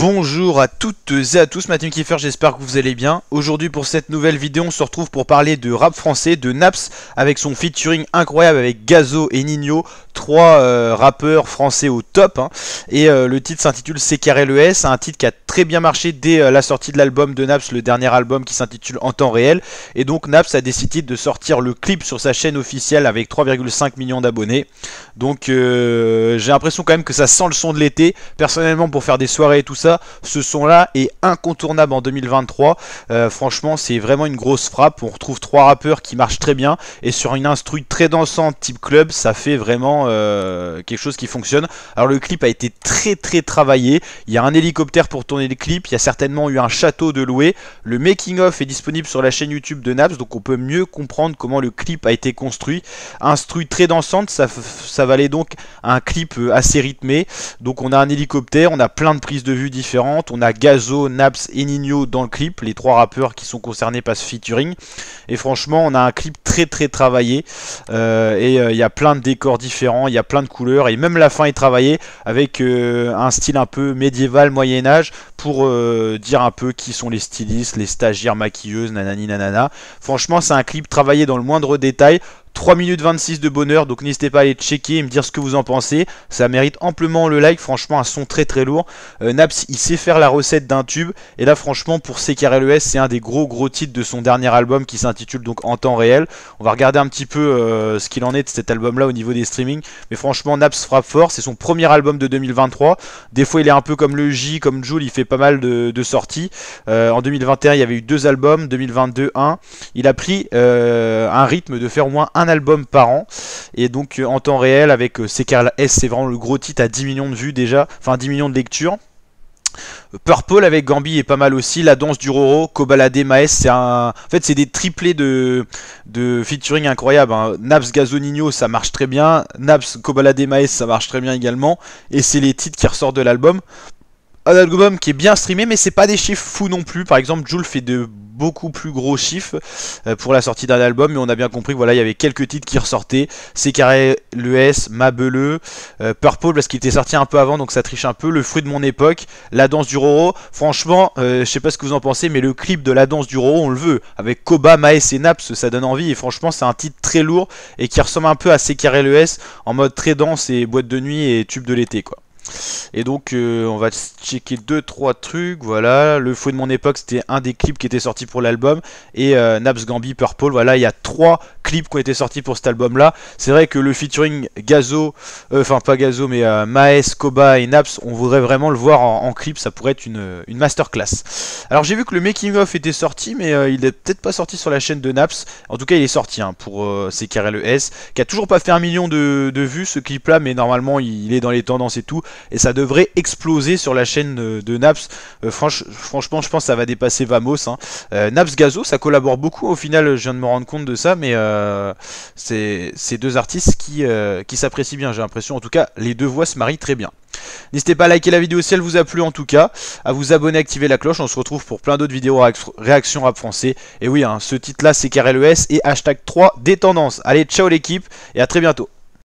Bonjour à toutes et à tous, Mathieu Kiefer, j'espère que vous allez bien. Aujourd'hui pour cette nouvelle vidéo, on se retrouve pour parler de rap français, de Naps, avec son featuring incroyable avec Gazo et Nino, trois euh, rappeurs français au top. Hein. et euh, le titre s'intitule C'est carré le S, un titre qui a très bien marché dès euh, la sortie de l'album de Naps, le dernier album qui s'intitule En temps réel. Et donc Naps a décidé de sortir le clip sur sa chaîne officielle avec 3,5 millions d'abonnés. Donc j'ai l'impression quand même que ça sent le son de l'été. Personnellement pour faire des soirées et tout ça, ce son là est incontournable en 2023. franchement c'est vraiment une grosse frappe. On retrouve trois rappeurs qui marchent très bien. Et sur une instru très dansante type club, ça fait vraiment euh, quelque chose qui fonctionne. Alors le clip a été très très travaillé. Il y a un hélicoptère pour tourner le clip. Il y a certainement eu un château de louer. Le making of est disponible sur la chaîne YouTube de Naps, donc on peut mieux comprendre comment le clip a été construit. Instruit très dansante, ça, valait donc un clip euh, assez rythmé. Donc on a un hélicoptère, on a plein de prises de vue différentes. On a Gazo, Naps et Nino dans le clip. Les trois rappeurs qui sont concernés par ce featuring. Et franchement, on a un clip très très travaillé. Euh, et il y a plein de décors différents il y a plein de couleurs, et même la fin est travaillée avec euh, un style un peu médiéval, Moyen-Âge, pour euh, dire un peu qui sont les stylistes, les stagiaires maquilleuses, nanani nanana. Franchement, c'est un clip travaillé dans le moindre détail, 3 minutes 26 de bonheur, donc n'hésitez pas à aller checker et me dire ce que vous en pensez. Ça mérite amplement le like, franchement un son très très lourd. Euh, Naps, il sait faire la recette d'un tube. Et là franchement pour CKRLES, c'est un des gros gros titres de son dernier album qui s'intitule donc En temps réel. On va regarder un petit peu euh, ce qu'il en est de cet album là au niveau des streamings. Mais franchement Naps frappe fort, c'est son premier album de 2023. Des fois il est un peu comme le J, comme Joule, il fait pas mal de, sorties. Euh, en 2021 il y avait eu deux albums, 2022 un. Il a pris un rythme de faire au moins un un album par an. Et donc euh, en temps réel avec euh, la S, eh, c'est vraiment le gros titre à 10 millions de vues déjà, enfin 10 millions de lectures. Purple avec Gambi est pas mal aussi. La danse du Roro, Cobalade Maes, c'est un. En fait, c'est des triplés de, de featuring incroyable hein. Naps Gazonino, ça marche très bien. Naps Cobalade Maes, ça marche très bien également. Et c'est les titres qui ressortent de l'album. Un album qui est bien streamé, mais c'est pas des chiffres fous non plus. Par exemple, Jules fait de beaucoup plus gros chiffres euh, pour la sortie d'un album, mais on a bien compris voilà, il y avait quelques titres qui ressortaient. C'est carré S, Mabeleux, euh, Purple parce qu'il était sorti un peu avant, donc ça triche un peu. Le fruit de mon époque, La danse du Roro. Franchement, euh, je sais pas ce que vous en pensez, mais le clip de La danse du Roro, on le veut. Avec Koba, Maes et Naps, ça donne envie. Et franchement, c'est un titre très lourd et qui ressemble un peu à C'est carré S en mode très dense et boîte de nuit et tube de l'été quoi. Et donc euh, on va checker 2-3 trucs, voilà. Le fouet de mon époque c'était un des clips qui était sorti pour l'album. Et euh, Naps Gambi Purple, voilà, il y a 3 clips qui ont été sortis pour cet album là. C'est vrai que le featuring Gazo, euh, enfin pas Gazo mais Maes, Koba et Naps, on voudrait vraiment le voir en, clip, ça pourrait être une, masterclass. Alors j'ai vu que le making of était sorti mais il est peut-être pas sorti sur la chaîne de Naps. En tout cas il est sorti hein, pour e s qui a toujours pas fait un million de, vues ce clip là mais normalement il, est dans les tendances et tout. Et ça devrait exploser sur la chaîne de, Naps. Euh, franchement, je pense que ça va dépasser Vamos. Hein. Euh, Naps Gazo, ça collabore beaucoup au final, je viens de me rendre compte de ça, mais euh, c'est deux artistes qui, s'apprécient bien, j'ai l'impression. En tout cas, les deux voix se marient très bien. N'hésitez pas à liker la vidéo si elle vous a plu en tout cas, à vous abonner, activer la cloche, on se retrouve pour plein d'autres vidéos réactions rap français. Et oui, hein, ce titre là c'est KRLES et hashtag 3 des tendances. Allez, ciao l'équipe et à très bientôt.